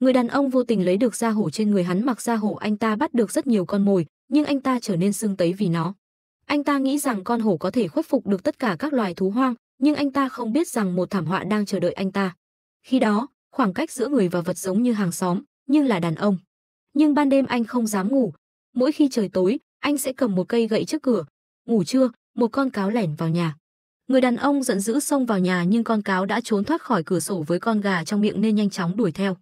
Người đàn ông vô tình lấy được da hổ trên người hắn mặc da hổ anh ta bắt được rất nhiều con mồi, nhưng anh ta trở nên sưng tấy vì nó. Anh ta nghĩ rằng con hổ có thể khuất phục được tất cả các loài thú hoang, nhưng anh ta không biết rằng một thảm họa đang chờ đợi anh ta. Khi đó, khoảng cách giữa người và vật giống như hàng xóm, nhưng là đàn ông. Nhưng ban đêm anh không dám ngủ. Mỗi khi trời tối, anh sẽ cầm một cây gậy trước cửa. Ngủ trưa, một con cáo lẻn vào nhà. Người đàn ông giận dữ xông vào nhà nhưng con cáo đã trốn thoát khỏi cửa sổ với con gà trong miệng nên nhanh chóng đuổi theo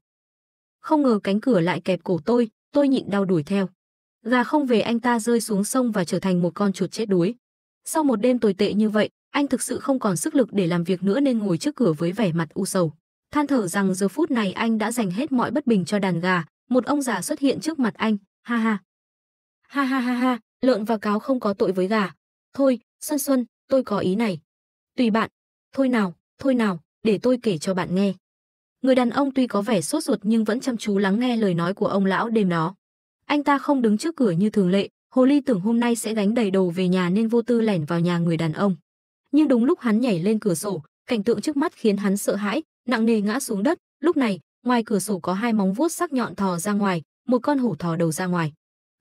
không ngờ cánh cửa lại kẹp cổ tôi, tôi nhịn đau đuổi theo. Gà không về anh ta rơi xuống sông và trở thành một con chuột chết đuối. Sau một đêm tồi tệ như vậy, anh thực sự không còn sức lực để làm việc nữa nên ngồi trước cửa với vẻ mặt u sầu. Than thở rằng giờ phút này anh đã dành hết mọi bất bình cho đàn gà, một ông già xuất hiện trước mặt anh, ha ha. Ha ha ha ha, lợn và cáo không có tội với gà. Thôi, Xuân Xuân, tôi có ý này. Tùy bạn. Thôi nào, thôi nào, để tôi kể cho bạn nghe. Người đàn ông tuy có vẻ sốt ruột nhưng vẫn chăm chú lắng nghe lời nói của ông lão đêm đó. Anh ta không đứng trước cửa như thường lệ, hồ ly tưởng hôm nay sẽ gánh đầy đồ về nhà nên vô tư lẻn vào nhà người đàn ông. Nhưng đúng lúc hắn nhảy lên cửa sổ, cảnh tượng trước mắt khiến hắn sợ hãi, nặng nề ngã xuống đất. Lúc này, ngoài cửa sổ có hai móng vuốt sắc nhọn thò ra ngoài, một con hổ thò đầu ra ngoài.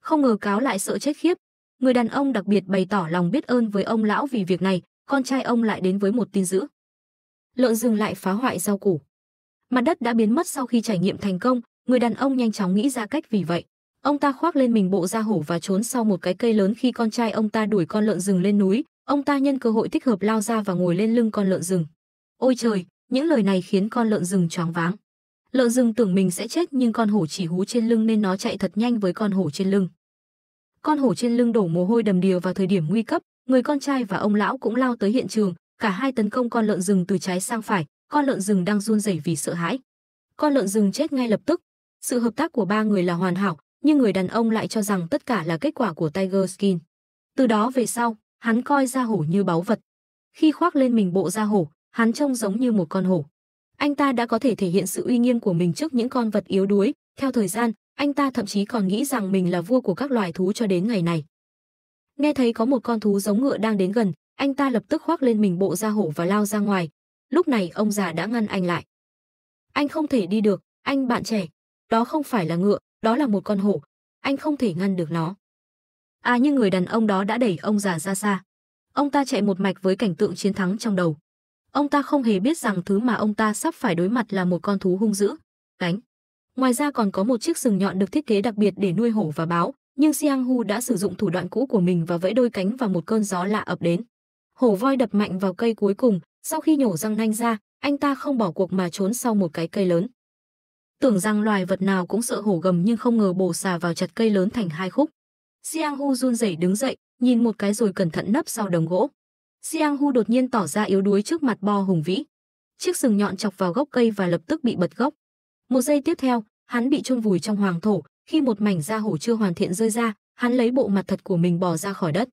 Không ngờ cáo lại sợ chết khiếp. Người đàn ông đặc biệt bày tỏ lòng biết ơn với ông lão vì việc này, con trai ông lại đến với một tin dữ. Lợn rừng lại phá hoại rau củ. Mặt đất đã biến mất sau khi trải nghiệm thành công, người đàn ông nhanh chóng nghĩ ra cách vì vậy. Ông ta khoác lên mình bộ da hổ và trốn sau một cái cây lớn khi con trai ông ta đuổi con lợn rừng lên núi, ông ta nhân cơ hội thích hợp lao ra và ngồi lên lưng con lợn rừng. Ôi trời, những lời này khiến con lợn rừng choáng váng. Lợn rừng tưởng mình sẽ chết nhưng con hổ chỉ hú trên lưng nên nó chạy thật nhanh với con hổ trên lưng. Con hổ trên lưng đổ mồ hôi đầm đìa vào thời điểm nguy cấp, người con trai và ông lão cũng lao tới hiện trường, cả hai tấn công con lợn rừng từ trái sang phải, con lợn rừng đang run rẩy vì sợ hãi. Con lợn rừng chết ngay lập tức. Sự hợp tác của ba người là hoàn hảo, nhưng người đàn ông lại cho rằng tất cả là kết quả của Tiger Skin. Từ đó về sau, hắn coi da hổ như báu vật. Khi khoác lên mình bộ da hổ, hắn trông giống như một con hổ. Anh ta đã có thể thể hiện sự uy nghiêm của mình trước những con vật yếu đuối. Theo thời gian, anh ta thậm chí còn nghĩ rằng mình là vua của các loài thú cho đến ngày này. Nghe thấy có một con thú giống ngựa đang đến gần, anh ta lập tức khoác lên mình bộ da hổ và lao ra ngoài, Lúc này ông già đã ngăn anh lại. Anh không thể đi được, anh bạn trẻ. Đó không phải là ngựa, đó là một con hổ. Anh không thể ngăn được nó. À nhưng người đàn ông đó đã đẩy ông già ra xa. Ông ta chạy một mạch với cảnh tượng chiến thắng trong đầu. Ông ta không hề biết rằng thứ mà ông ta sắp phải đối mặt là một con thú hung dữ, cánh. Ngoài ra còn có một chiếc sừng nhọn được thiết kế đặc biệt để nuôi hổ và báo, nhưng Xiang Hu đã sử dụng thủ đoạn cũ của mình và vẫy đôi cánh và một cơn gió lạ ập đến. Hổ voi đập mạnh vào cây cuối cùng, sau khi nhổ răng nanh ra, anh ta không bỏ cuộc mà trốn sau một cái cây lớn. Tưởng rằng loài vật nào cũng sợ hổ gầm nhưng không ngờ bổ xà vào chặt cây lớn thành hai khúc. Xiang Hu run rẩy đứng dậy, nhìn một cái rồi cẩn thận nấp sau đống gỗ. Xiang Hu đột nhiên tỏ ra yếu đuối trước mặt bo hùng vĩ. Chiếc sừng nhọn chọc vào gốc cây và lập tức bị bật gốc. Một giây tiếp theo, hắn bị chôn vùi trong hoàng thổ, khi một mảnh da hổ chưa hoàn thiện rơi ra, hắn lấy bộ mặt thật của mình bò ra khỏi đất.